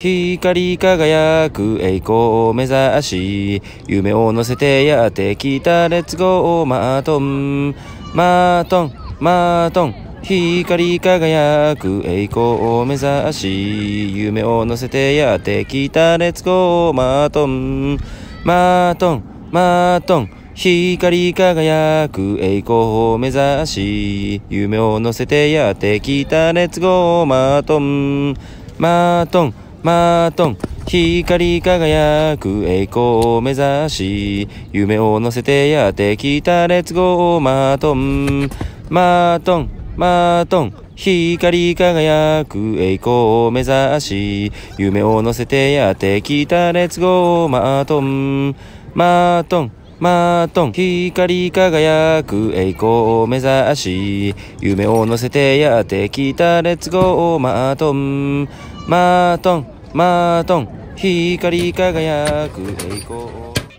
光り輝く栄光を目指し、夢を乗せてやってきたレッツゴーマートン、マートン、マートン。光り輝く栄光を目指し、夢を乗せてやってきたレッツゴーマートン、マートン、マートン。光り輝く栄光を目指し、夢を乗せてやってきたレッツゴーマートン、マートン。マートン光り輝く栄光を目指し夢を乗せてやってきたレッツゴーマートンマートンマートン光り輝く栄光を目指し夢を乗せてやってきたレッツゴーマートンマートンマートン光り輝く栄光を目指し夢を乗せてやってきたレッツゴーマートンマートンマートン光り輝く栄光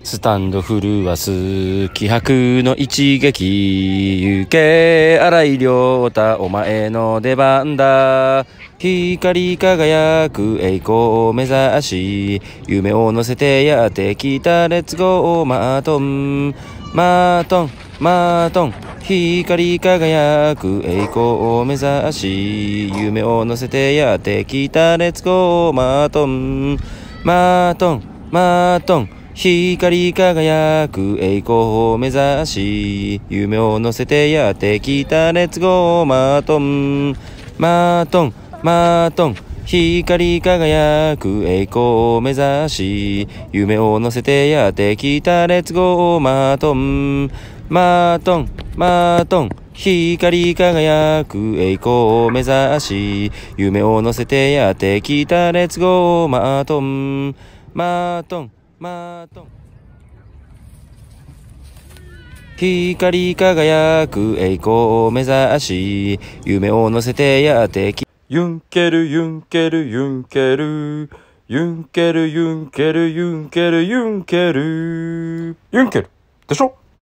スタンド震わす気迫の一撃行け荒井亮太お前の出番だ光り輝く栄光を目指し夢を乗せてやってきたレッツゴーマートンマートンマートン光り輝く栄光を目指し夢を乗せてやってきたレッツゴーマートンマートンマートン光り輝く栄光を目指し夢を乗せてやってきたレッツゴーマートンマートンマートン光り輝く栄光を目指し、夢を乗せてやってきたレッツゴーマートン、マートン、マートン。光り輝く栄光を目指し、夢を乗せてやってきたレッツゴーマートン、マートン、マートン。光り輝く栄光を目指し、夢を乗せてやってきたユンケルユンケルユンケルユンケルユンケルユンケルユンケルユンケルでしょ